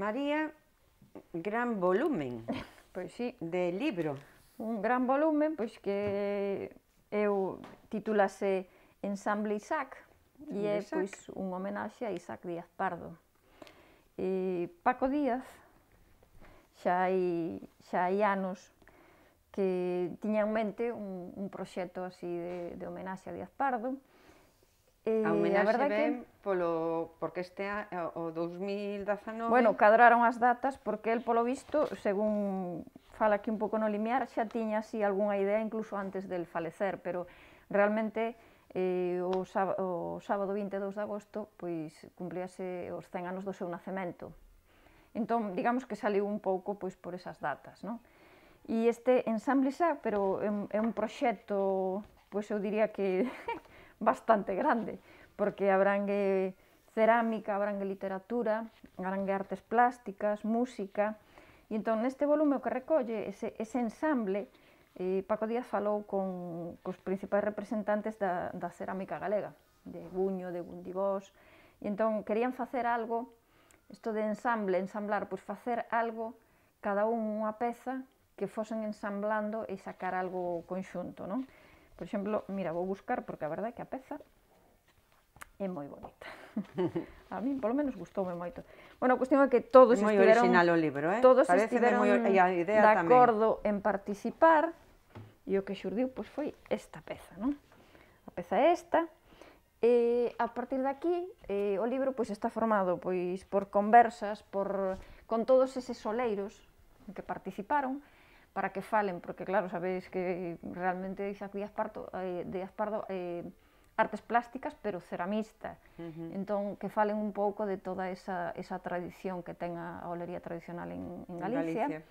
María, gran volumen pois sí. de libro. Un gran volumen, pois que eu titulase Ensamble Isaac, e é pois, un homenaxe a Isaac Díaz Pardo. E Paco Díaz, xa hai, xa hai anos, que tiña en mente un, un proxecto así de, de homenaxe a Díaz Pardo, Eh, a, a verdade ben que polo porque este o 2019 Bueno, cadraron as datas porque el polo visto, según fala aquí un pouco no limiar, xa tiña así algunha idea incluso antes del falecer, pero realmente eh, o, sábado, o sábado 22 de agosto pois cumplíase os 100 anos do seu nacemento. Entón, digamos que saliu un pouco pois por esas datas, non? E este ensamble xa, pero é un, é un proxecto, pois eu diría que bastante grande, porque abrangue cerámica, abrangue literatura, abrangue artes plásticas, música, e entón neste volume o que recolle ese, ese ensamble eh, Paco Díaz falou con cos principais representantes da, da cerámica galega, de Buño, de Gundivós, e entón querían facer algo, isto de ensamble, ensamblar, pois facer algo, cada un unha peza que fosen ensamblando e sacar algo conxunto, non? Por exemplo, mira, vou buscar porque a verdade é que a peza é moi bonita. a min polo menos gustoume moito. Bueno, a cuestión é que todos moi estiveron... Moi original o libro, eh? Todos Parece estiveron moi, e a idea de acordo tamén. en participar e o que xurdiu pois, foi esta peza, non? A peza é esta, E eh, a partir de aquí, eh, o libro pois está formado pois por conversas, por con todos eses soleiros que participaron, para que falen, porque claro, sabéis que realmente Isaac Díaz, Parto, eh, Díaz Pardo eh, artes plásticas, pero ceramista. Uh -huh. Entón, que falen un pouco de toda esa, esa tradición que ten a, a olería tradicional en, en Galicia. Galicia.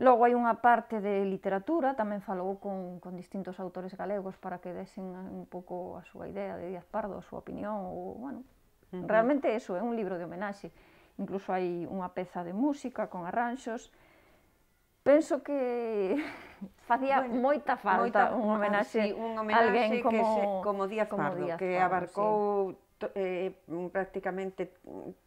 Logo hai unha parte de literatura, tamén falou con, con distintos autores galegos para que desen un pouco a súa idea de Díaz Pardo, a súa opinión, ou, bueno, uh -huh. realmente eso, é un libro de homenaxe. Incluso hai unha peza de música con arranxos, penso que facía bueno, moita falta moita, un homenaxe, a ah, sí, alguén como, que se, como Díaz como Pardo, Díaz que Pardo, abarcou sí. To, eh, prácticamente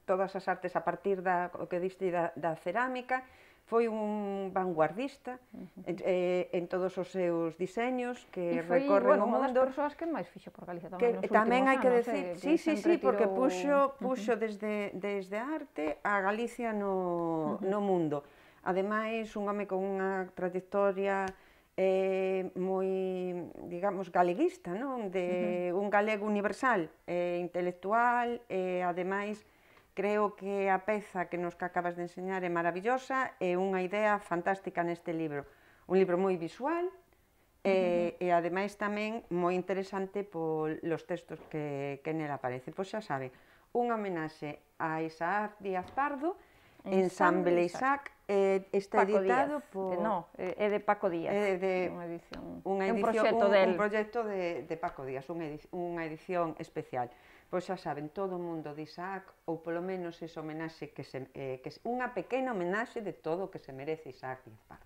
todas as artes a partir da, o que diste da, da cerámica, foi un vanguardista uh -huh. eh, en todos os seus diseños que recorre recorren bueno, o mundo. das persoas que máis fixo por Galicia tamén que, nos Tamén hai que decir, eh, sí, sí, sí, porque puxo, puxo uh -huh. desde, desde arte a Galicia no, uh -huh. no mundo. Ademais, un home con unha trayectoria eh, moi, digamos, galeguista, non? De uh -huh. un galego universal, eh, intelectual, eh, ademais, creo que a peza que nos que acabas de enseñar é maravillosa, é unha idea fantástica neste libro. Un libro moi visual, E, eh, e ademais tamén moi interesante polos textos que, que nel aparece. Pois xa sabe, unha homenaxe a Isaac Díaz Pardo, Ensamble Isaac, Eh, está Paco editado Díaz. por... Eh, no, eh, é de Paco Díaz. É eh, de unha edición, unha edición, un proxecto, del... un proxecto de, de Paco Díaz, unha edición, unha edición especial. Pois xa saben, todo o mundo de Isaac, ou polo menos ese homenaxe que se... Eh, que se, unha pequena homenaxe de todo o que se merece Isaac Limpar.